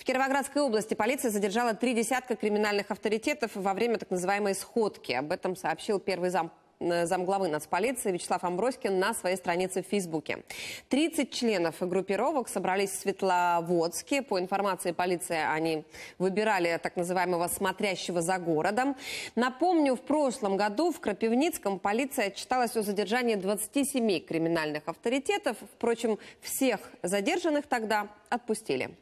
В Кировоградской области полиция задержала три десятка криминальных авторитетов во время так называемой сходки. Об этом сообщил первый зам э, замглавы нацполиции Вячеслав Амброськин на своей странице в Фейсбуке. 30 членов группировок собрались в Светловодске. По информации полиции, они выбирали так называемого «смотрящего за городом». Напомню, в прошлом году в Крапивницком полиция отчиталась о задержании 27 криминальных авторитетов. Впрочем, всех задержанных тогда отпустили.